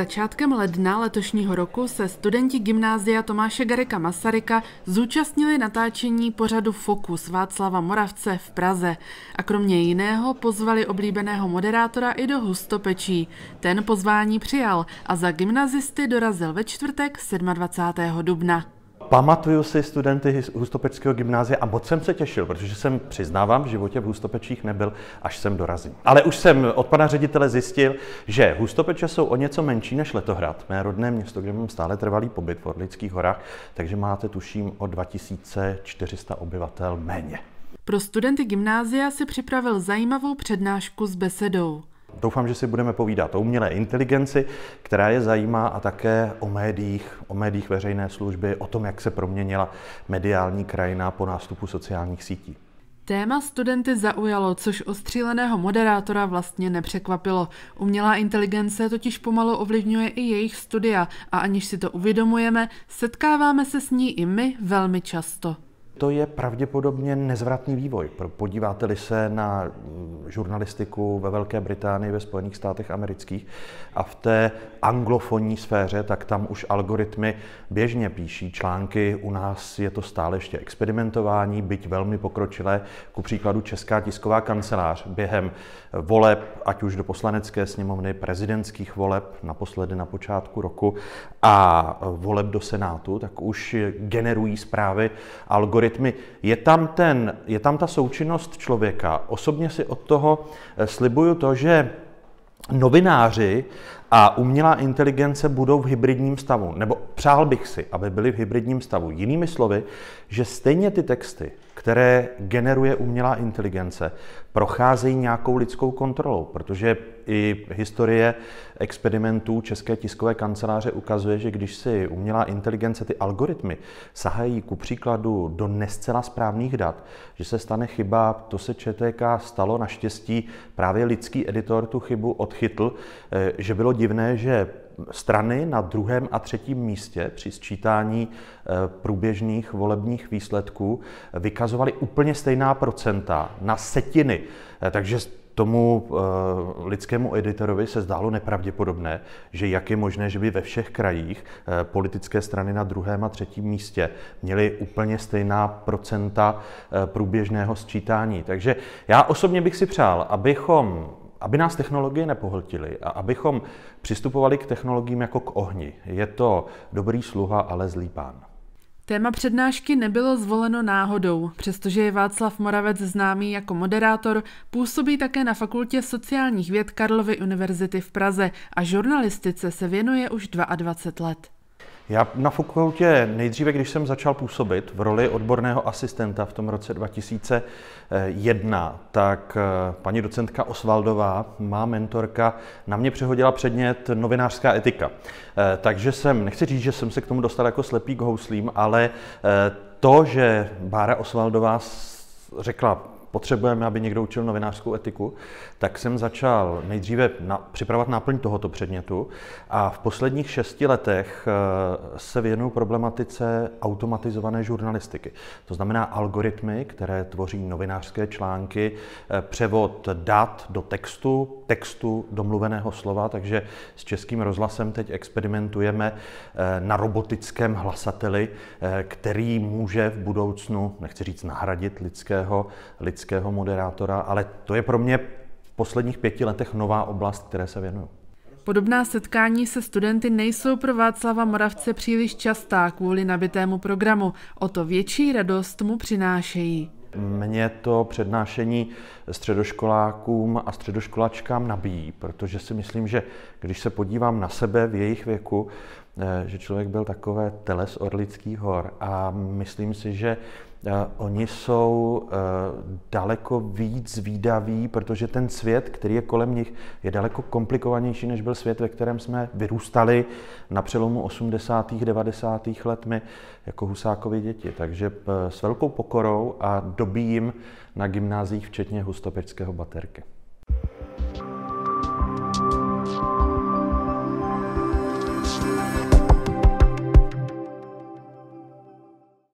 Začátkem ledna letošního roku se studenti gymnázia Tomáše Garika Masaryka zúčastnili natáčení pořadu Fokus Václava Moravce v Praze a kromě jiného pozvali oblíbeného moderátora i do Hustopečí. Ten pozvání přijal a za gymnazisty dorazil ve čtvrtek 27. dubna pamatuju si studenty Hustopeckého gymnázia a moc jsem se těšil, protože jsem, přiznávám, v životě v Hustopečích nebyl, až sem dorazím. Ale už jsem od pana ředitele zjistil, že Hustopeče jsou o něco menší než Letohrad, mé rodné město, kde mám stále trvalý pobyt v Orlických horách, takže máte tuším o 2400 obyvatel méně. Pro studenty gymnázia si připravil zajímavou přednášku s besedou. Doufám, že si budeme povídat o umělé inteligenci, která je zajímá a také o médiích, o médiích veřejné služby, o tom, jak se proměnila mediální krajina po nástupu sociálních sítí. Téma studenty zaujalo, což ostříleného moderátora vlastně nepřekvapilo. Umělá inteligence totiž pomalu ovlivňuje i jejich studia a aniž si to uvědomujeme, setkáváme se s ní i my velmi často. To je pravděpodobně nezvratný vývoj. Podíváte-li se na mm, žurnalistiku ve Velké Británii, ve Spojených státech amerických a v té anglofonní sféře, tak tam už algoritmy běžně píší články. U nás je to stále ještě experimentování, byť velmi pokročilé. Ku příkladu Česká tisková kancelář během voleb, ať už do poslanecké sněmovny, prezidentských voleb, naposledy na počátku roku, a voleb do Senátu, tak už generují zprávy algoritmy algoritmy. Je tam, ten, je tam ta součinnost člověka. Osobně si od toho eh, slibuju to, že novináři a umělá inteligence budou v hybridním stavu. Nebo přál bych si, aby byli v hybridním stavu. Jinými slovy, že stejně ty texty které generuje umělá inteligence, procházejí nějakou lidskou kontrolou, protože i historie experimentů České tiskové kanceláře ukazuje, že když si umělá inteligence, ty algoritmy sahají ku příkladu do nescela správných dat, že se stane chyba, to se ČTK stalo naštěstí, právě lidský editor tu chybu odchytl, eh, že bylo divné, že strany na druhém a třetím místě při sčítání eh, průběžných volebních výsledků vykazovaly úplně stejná procenta na setiny. Eh, takže tomu eh, lidskému editorovi se zdálo nepravděpodobné, že jak je možné, že by ve všech krajích politické strany na druhém a třetím místě měly úplně stejná procenta průběžného sčítání. Takže já osobně bych si přál, abychom aby nás technologie nepohltily a abychom přistupovali k technologiím jako k ohni. Je to dobrý sluha, ale zlý pán. Téma přednášky nebylo zvoleno náhodou, přestože je Václav Moravec známý jako moderátor, působí také na Fakultě sociálních věd Karlovy univerzity v Praze a žurnalistice se věnuje už 22 let. Já na fakultě nejdříve, když jsem začal působit v roli odborného asistenta v tom roce 2001, tak eh, paní docentka Osvaldová, má mentorka, na mě přehodila předmět novinářská etika. Eh, takže jsem, nechci říct, že jsem se k tomu dostal jako slepý k houslím, ale eh, to, že Bára Osvaldová řekla potřebujeme, aby někdo učil novinářskou etiku, tak jsem začal nejdříve na, připravovat náplň tohoto předmětu a v posledních šesti letech eh, se věnuju problematice automatizované žurnalistiky. To znamená algoritmy, které tvoří novinářské články, eh, převod dat do textu, textu do mluveného slova, takže s českým rozhlasem teď experimentujeme eh, na robotickém hlasateli, který může v budoucnu, nechci říct nahradit lidského, lidského politického moderátora, ale to je pro mě v posledních pěti letech nová oblast, které se věnuju. Podobná setkání se studenty nejsou pro Václava Moravce příliš častá kvůli nabitému programu. O to větší radost mu přinášejí. Mně to přednášení středoškolákům a středoškolačkám nabíjí, protože si myslím, že když se podívám na sebe v jejich věku, eh, že člověk byl takové teles orlický Orlických hor a myslím si, že eh, oni jsou eh, daleko víc výdaví, protože ten svět, který je kolem nich, je daleko komplikovanější, než byl svět, ve kterém jsme vyrůstali na přelomu 80. 90. let my jako husákovi děti. Takže eh, s velkou pokorou a dobím na gymnázích, včetně hustopeřského baterky.